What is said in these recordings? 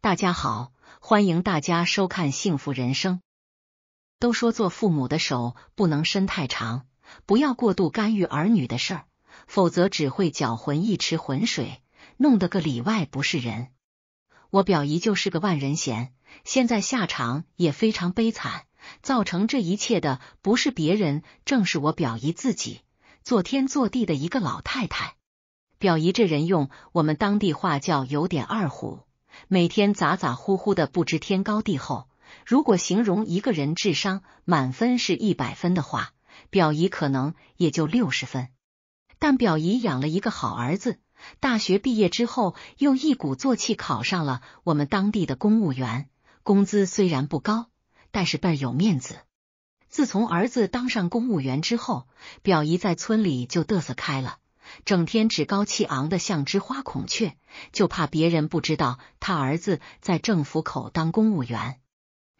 大家好，欢迎大家收看《幸福人生》。都说做父母的手不能伸太长，不要过度干预儿女的事儿，否则只会搅浑一池浑水，弄得个里外不是人。我表姨就是个万人嫌，现在下场也非常悲惨。造成这一切的不是别人，正是我表姨自己，做天做地的一个老太太。表姨这人用我们当地话叫有点二虎。每天咋咋呼呼的不知天高地厚。如果形容一个人智商满分是一百分的话，表姨可能也就六十分。但表姨养了一个好儿子，大学毕业之后又一鼓作气考上了我们当地的公务员，工资虽然不高，但是倍儿有面子。自从儿子当上公务员之后，表姨在村里就嘚瑟开了。整天趾高气昂的像只花孔雀，就怕别人不知道他儿子在政府口当公务员。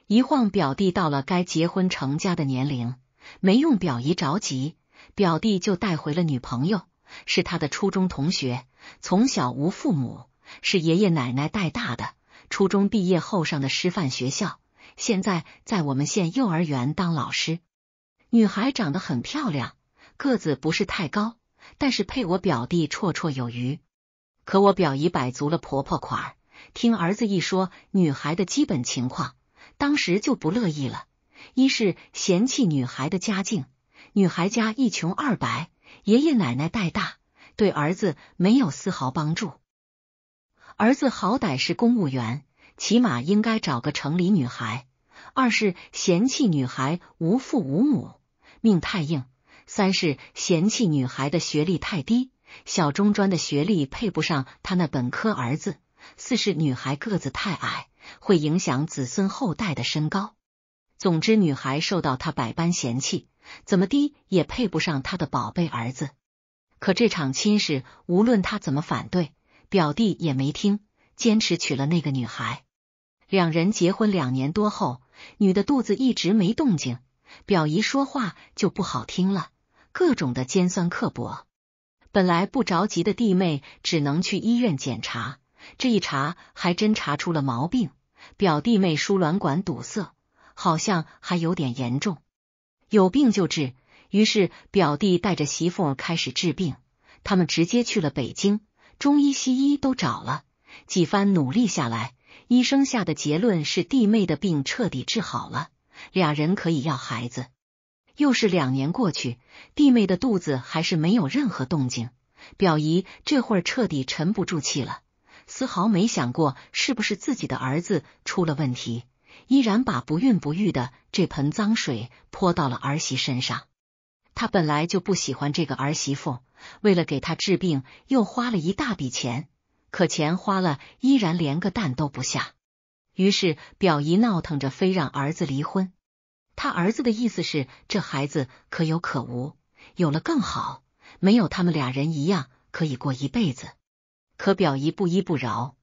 一晃表弟到了该结婚成家的年龄，没用表姨着急，表弟就带回了女朋友，是他的初中同学，从小无父母，是爷爷奶奶带大的。初中毕业后上的师范学校，现在在我们县幼儿园当老师。女孩长得很漂亮，个子不是太高。但是配我表弟绰绰有余，可我表姨摆足了婆婆款，听儿子一说女孩的基本情况，当时就不乐意了。一是嫌弃女孩的家境，女孩家一穷二白，爷爷奶奶带大，对儿子没有丝毫帮助，儿子好歹是公务员，起码应该找个城里女孩；二是嫌弃女孩无父无母，命太硬。三是嫌弃女孩的学历太低，小中专的学历配不上他那本科儿子。四是女孩个子太矮，会影响子孙后代的身高。总之，女孩受到他百般嫌弃，怎么低也配不上他的宝贝儿子。可这场亲事，无论他怎么反对，表弟也没听，坚持娶了那个女孩。两人结婚两年多后，女的肚子一直没动静，表姨说话就不好听了。各种的尖酸刻薄，本来不着急的弟妹只能去医院检查，这一查还真查出了毛病，表弟妹输卵管堵塞，好像还有点严重。有病就治，于是表弟带着媳妇开始治病，他们直接去了北京，中医西医都找了，几番努力下来，医生下的结论是弟妹的病彻底治好了，俩人可以要孩子。又是两年过去，弟妹的肚子还是没有任何动静。表姨这会儿彻底沉不住气了，丝毫没想过是不是自己的儿子出了问题，依然把不孕不育的这盆脏水泼到了儿媳身上。他本来就不喜欢这个儿媳妇，为了给她治病又花了一大笔钱，可钱花了依然连个蛋都不下。于是表姨闹腾着非让儿子离婚。他儿子的意思是，这孩子可有可无，有了更好，没有他们俩人一样可以过一辈子。可表姨不依不饶，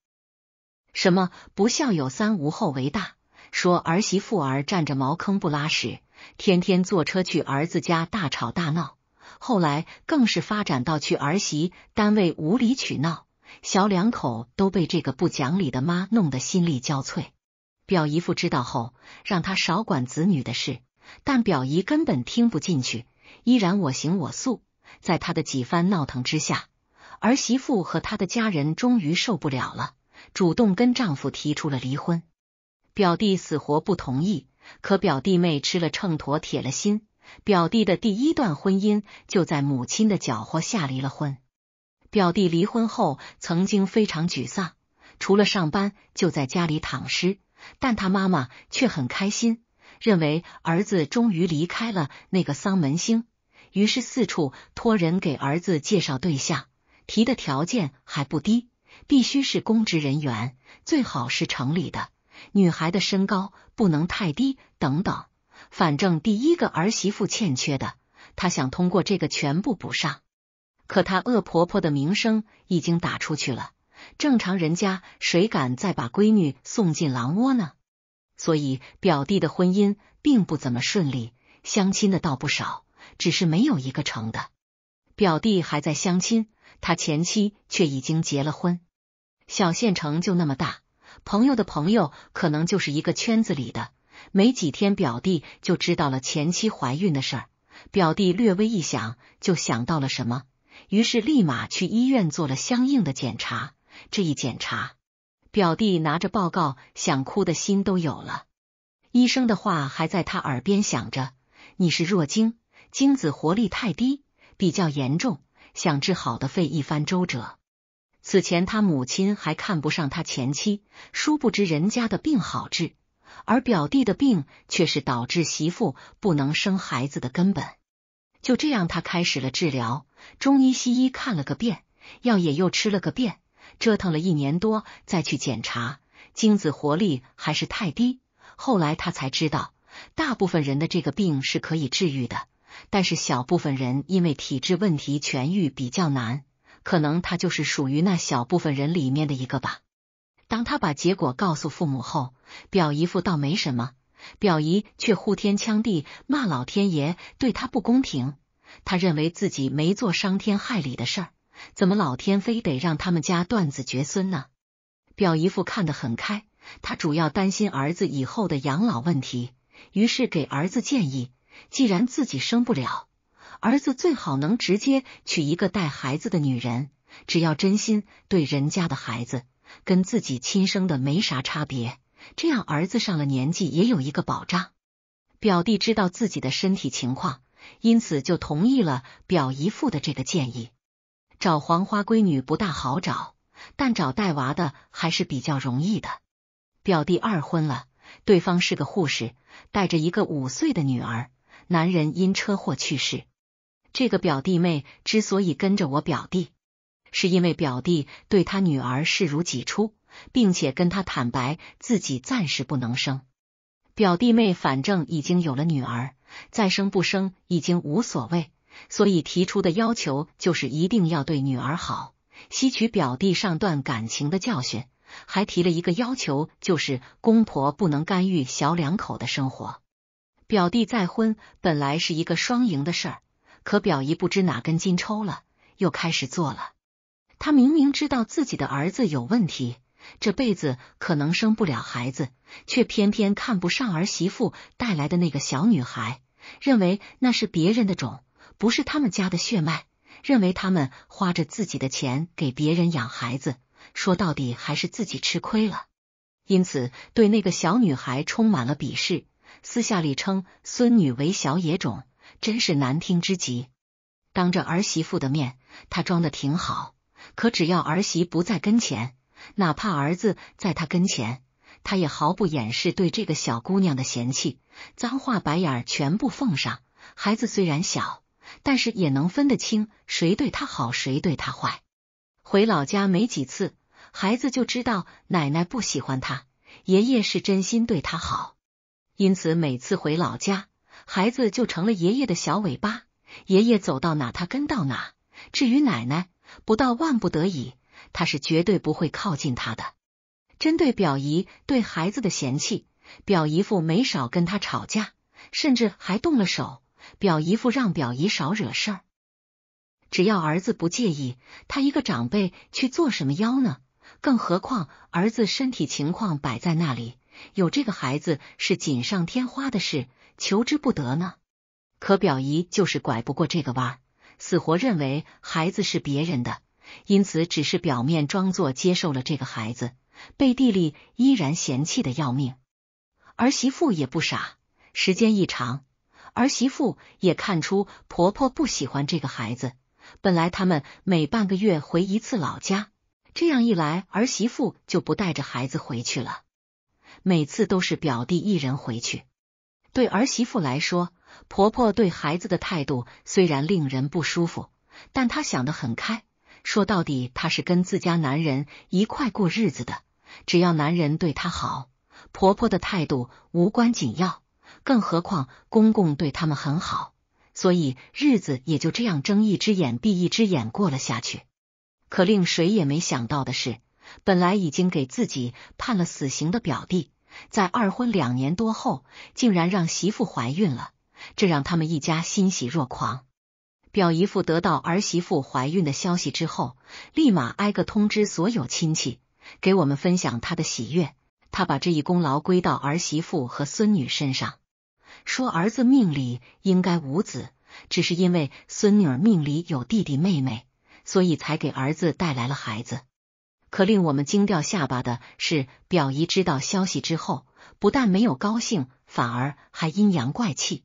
什么不孝有三，无后为大，说儿媳妇儿占着茅坑不拉屎，天天坐车去儿子家大吵大闹，后来更是发展到去儿媳单位无理取闹，小两口都被这个不讲理的妈弄得心力交瘁。表姨夫知道后，让他少管子女的事，但表姨根本听不进去，依然我行我素。在他的几番闹腾之下，儿媳妇和他的家人终于受不了了，主动跟丈夫提出了离婚。表弟死活不同意，可表弟妹吃了秤砣，铁了心。表弟的第一段婚姻就在母亲的搅和下离了婚。表弟离婚后，曾经非常沮丧，除了上班，就在家里躺尸。但他妈妈却很开心，认为儿子终于离开了那个丧门星，于是四处托人给儿子介绍对象，提的条件还不低，必须是公职人员，最好是城里的女孩的身高不能太低等等，反正第一个儿媳妇欠缺的，他想通过这个全部补上。可他恶婆婆的名声已经打出去了。正常人家谁敢再把闺女送进狼窝呢？所以表弟的婚姻并不怎么顺利，相亲的倒不少，只是没有一个成的。表弟还在相亲，他前妻却已经结了婚。小县城就那么大，朋友的朋友可能就是一个圈子里的。没几天，表弟就知道了前妻怀孕的事儿。表弟略微一想，就想到了什么，于是立马去医院做了相应的检查。这一检查，表弟拿着报告，想哭的心都有了。医生的话还在他耳边响着：“你是弱精，精子活力太低，比较严重，想治好的费一番周折。”此前他母亲还看不上他前妻，殊不知人家的病好治，而表弟的病却是导致媳妇不能生孩子的根本。就这样，他开始了治疗，中医西医看了个遍，药也又吃了个遍。折腾了一年多，再去检查，精子活力还是太低。后来他才知道，大部分人的这个病是可以治愈的，但是小部分人因为体质问题痊愈比较难，可能他就是属于那小部分人里面的一个吧。当他把结果告诉父母后，表姨夫倒没什么，表姨却呼天抢地骂老天爷对他不公平，他认为自己没做伤天害理的事儿。怎么老天非得让他们家断子绝孙呢？表姨父看得很开，他主要担心儿子以后的养老问题，于是给儿子建议：既然自己生不了，儿子最好能直接娶一个带孩子的女人，只要真心对人家的孩子，跟自己亲生的没啥差别，这样儿子上了年纪也有一个保障。表弟知道自己的身体情况，因此就同意了表姨父的这个建议。找黄花闺女不大好找，但找带娃的还是比较容易的。表弟二婚了，对方是个护士，带着一个五岁的女儿，男人因车祸去世。这个表弟妹之所以跟着我表弟，是因为表弟对他女儿视如己出，并且跟他坦白自己暂时不能生。表弟妹反正已经有了女儿，再生不生已经无所谓。所以提出的要求就是一定要对女儿好，吸取表弟上段感情的教训，还提了一个要求，就是公婆不能干预小两口的生活。表弟再婚本来是一个双赢的事儿，可表姨不知哪根筋抽了，又开始做了。她明明知道自己的儿子有问题，这辈子可能生不了孩子，却偏偏看不上儿媳妇带来的那个小女孩，认为那是别人的种。不是他们家的血脉，认为他们花着自己的钱给别人养孩子，说到底还是自己吃亏了，因此对那个小女孩充满了鄙视，私下里称孙女为小野种，真是难听之极。当着儿媳妇的面，他装的挺好，可只要儿媳不在跟前，哪怕儿子在他跟前，他也毫不掩饰对这个小姑娘的嫌弃，脏话白眼全部奉上。孩子虽然小。但是也能分得清谁对他好，谁对他坏。回老家没几次，孩子就知道奶奶不喜欢他，爷爷是真心对他好。因此每次回老家，孩子就成了爷爷的小尾巴，爷爷走到哪他跟到哪。至于奶奶，不到万不得已，他是绝对不会靠近他的。针对表姨对孩子的嫌弃，表姨夫没少跟他吵架，甚至还动了手。表姨夫让表姨少惹事儿，只要儿子不介意，他一个长辈去做什么妖呢？更何况儿子身体情况摆在那里，有这个孩子是锦上添花的事，求之不得呢。可表姨就是拐不过这个弯，死活认为孩子是别人的，因此只是表面装作接受了这个孩子，背地里依然嫌弃的要命。儿媳妇也不傻，时间一长。儿媳妇也看出婆婆不喜欢这个孩子。本来他们每半个月回一次老家，这样一来儿媳妇就不带着孩子回去了，每次都是表弟一人回去。对儿媳妇来说，婆婆对孩子的态度虽然令人不舒服，但她想得很开。说到底，她是跟自家男人一块过日子的，只要男人对她好，婆婆的态度无关紧要。更何况公公对他们很好，所以日子也就这样睁一只眼闭一只眼过了下去。可令谁也没想到的是，本来已经给自己判了死刑的表弟，在二婚两年多后，竟然让媳妇怀孕了，这让他们一家欣喜若狂。表姨父得到儿媳妇怀孕的消息之后，立马挨个通知所有亲戚，给我们分享他的喜悦。他把这一功劳归到儿媳妇和孙女身上。说儿子命里应该无子，只是因为孙女儿命里有弟弟妹妹，所以才给儿子带来了孩子。可令我们惊掉下巴的是，表姨知道消息之后，不但没有高兴，反而还阴阳怪气。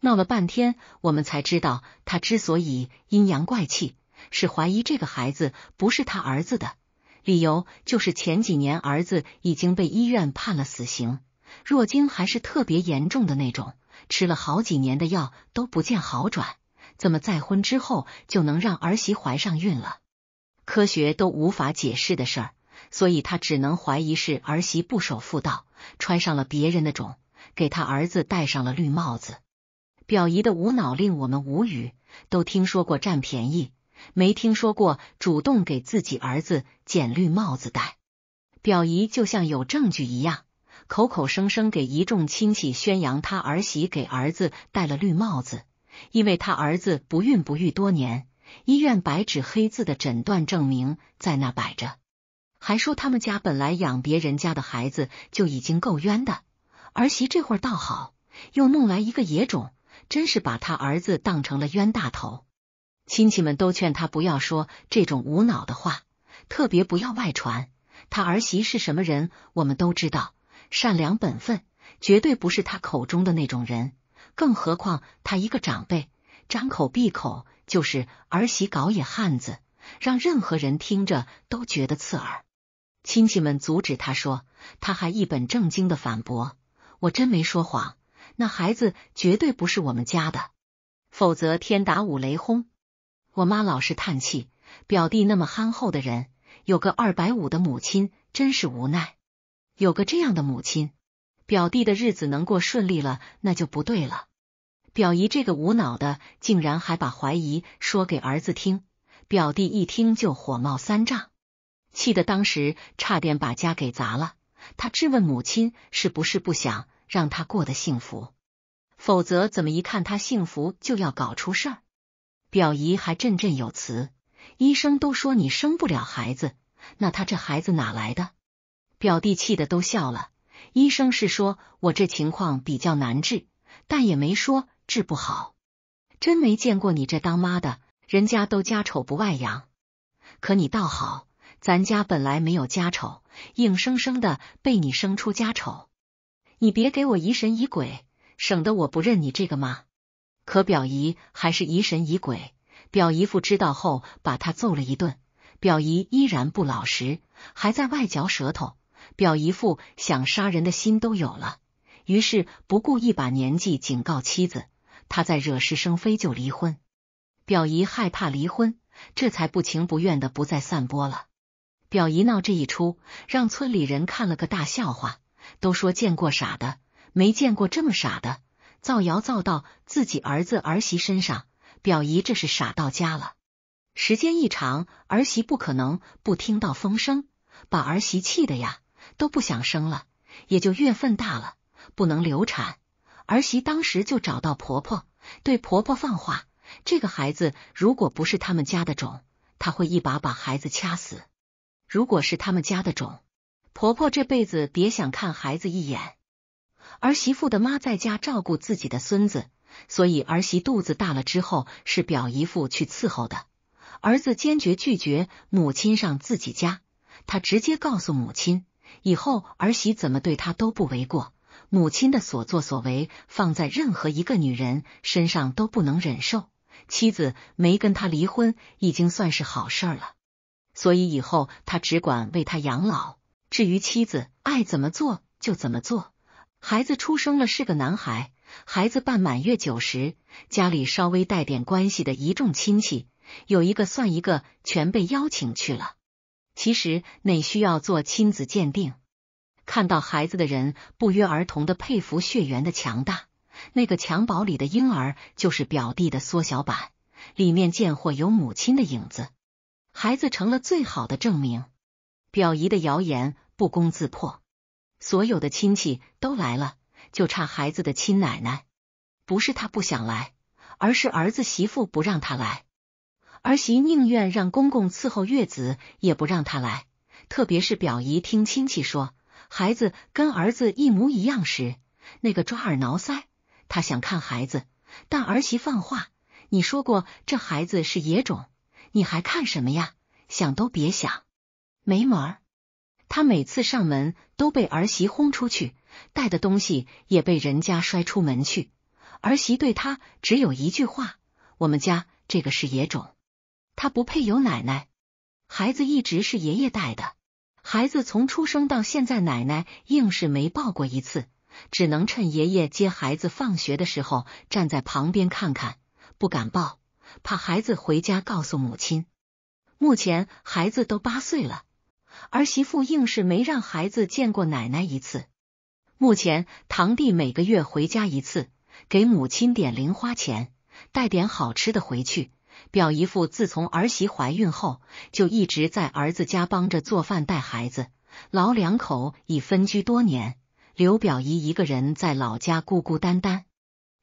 闹了半天，我们才知道他之所以阴阳怪气，是怀疑这个孩子不是他儿子的。理由就是前几年儿子已经被医院判了死刑。若晶还是特别严重的那种，吃了好几年的药都不见好转，怎么再婚之后就能让儿媳怀上孕了？科学都无法解释的事儿，所以他只能怀疑是儿媳不守妇道，穿上了别人的种，给他儿子戴上了绿帽子。表姨的无脑令我们无语，都听说过占便宜，没听说过主动给自己儿子捡绿帽子戴。表姨就像有证据一样。口口声声给一众亲戚宣扬他儿媳给儿子戴了绿帽子，因为他儿子不孕不育多年，医院白纸黑字的诊断证明在那摆着，还说他们家本来养别人家的孩子就已经够冤的，儿媳这会儿倒好，又弄来一个野种，真是把他儿子当成了冤大头。亲戚们都劝他不要说这种无脑的话，特别不要外传。他儿媳是什么人，我们都知道。善良本分，绝对不是他口中的那种人。更何况他一个长辈，张口闭口就是儿媳搞野汉子，让任何人听着都觉得刺耳。亲戚们阻止他说，他还一本正经的反驳：“我真没说谎，那孩子绝对不是我们家的，否则天打五雷轰。”我妈老是叹气：“表弟那么憨厚的人，有个二百五的母亲，真是无奈。”有个这样的母亲，表弟的日子能过顺利了，那就不对了。表姨这个无脑的，竟然还把怀疑说给儿子听。表弟一听就火冒三丈，气得当时差点把家给砸了。他质问母亲，是不是不想让他过得幸福？否则怎么一看他幸福就要搞出事儿？表姨还振振有词：“医生都说你生不了孩子，那他这孩子哪来的？”表弟气的都笑了。医生是说我这情况比较难治，但也没说治不好。真没见过你这当妈的，人家都家丑不外扬，可你倒好，咱家本来没有家丑，硬生生的被你生出家丑。你别给我疑神疑鬼，省得我不认你这个妈。可表姨还是疑神疑鬼，表姨夫知道后把他揍了一顿，表姨依然不老实，还在外嚼舌头。表姨夫想杀人的心都有了，于是不顾一把年纪，警告妻子：“他再惹是生非就离婚。”表姨害怕离婚，这才不情不愿的不再散播了。表姨闹这一出，让村里人看了个大笑话，都说见过傻的，没见过这么傻的，造谣造到自己儿子儿媳身上，表姨这是傻到家了。时间一长，儿媳不可能不听到风声，把儿媳气的呀。都不想生了，也就月份大了，不能流产。儿媳当时就找到婆婆，对婆婆放话：“这个孩子如果不是他们家的种，她会一把把孩子掐死；如果是他们家的种，婆婆这辈子别想看孩子一眼。”儿媳妇的妈在家照顾自己的孙子，所以儿媳肚子大了之后是表姨夫去伺候的。儿子坚决拒绝母亲上自己家，他直接告诉母亲。以后儿媳怎么对他都不为过，母亲的所作所为放在任何一个女人身上都不能忍受。妻子没跟他离婚已经算是好事了，所以以后他只管为他养老，至于妻子爱怎么做就怎么做。孩子出生了是个男孩，孩子办满月酒时，家里稍微带点关系的一众亲戚有一个算一个全被邀请去了。其实内需要做亲子鉴定？看到孩子的人不约而同的佩服血缘的强大。那个襁褓里的婴儿就是表弟的缩小版，里面贱货有母亲的影子，孩子成了最好的证明。表姨的谣言不攻自破。所有的亲戚都来了，就差孩子的亲奶奶。不是他不想来，而是儿子媳妇不让他来。儿媳宁愿让公公伺候月子，也不让他来。特别是表姨听亲戚说孩子跟儿子一模一样时，那个抓耳挠腮。他想看孩子，但儿媳放话：“你说过这孩子是野种，你还看什么呀？想都别想，没门儿。”他每次上门都被儿媳轰出去，带的东西也被人家摔出门去。儿媳对他只有一句话：“我们家这个是野种。”他不配有奶奶，孩子一直是爷爷带的。孩子从出生到现在，奶奶硬是没抱过一次，只能趁爷爷接孩子放学的时候站在旁边看看，不敢抱，怕孩子回家告诉母亲。目前孩子都八岁了，儿媳妇硬是没让孩子见过奶奶一次。目前堂弟每个月回家一次，给母亲点零花钱，带点好吃的回去。表姨父自从儿媳怀孕后，就一直在儿子家帮着做饭、带孩子。老两口已分居多年，刘表姨一个人在老家孤孤单单。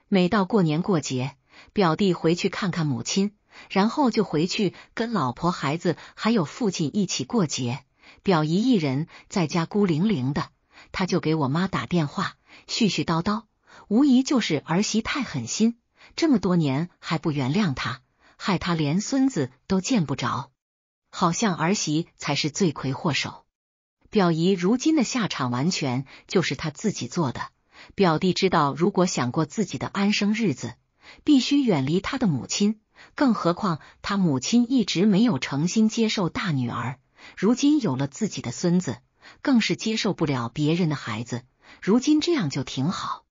每到过年过节，表弟回去看看母亲，然后就回去跟老婆、孩子还有父亲一起过节。表姨一人在家孤零零的，他就给我妈打电话，絮絮叨叨，无疑就是儿媳太狠心，这么多年还不原谅他。害他连孙子都见不着，好像儿媳才是罪魁祸首。表姨如今的下场完全就是他自己做的。表弟知道，如果想过自己的安生日子，必须远离他的母亲。更何况他母亲一直没有诚心接受大女儿，如今有了自己的孙子，更是接受不了别人的孩子。如今这样就挺好。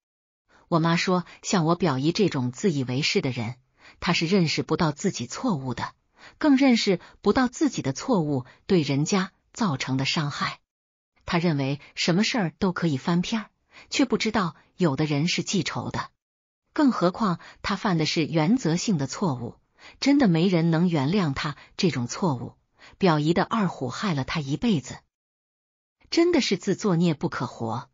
我妈说，像我表姨这种自以为是的人。他是认识不到自己错误的，更认识不到自己的错误对人家造成的伤害。他认为什么事儿都可以翻篇，却不知道有的人是记仇的。更何况他犯的是原则性的错误，真的没人能原谅他这种错误。表姨的二虎害了他一辈子，真的是自作孽不可活。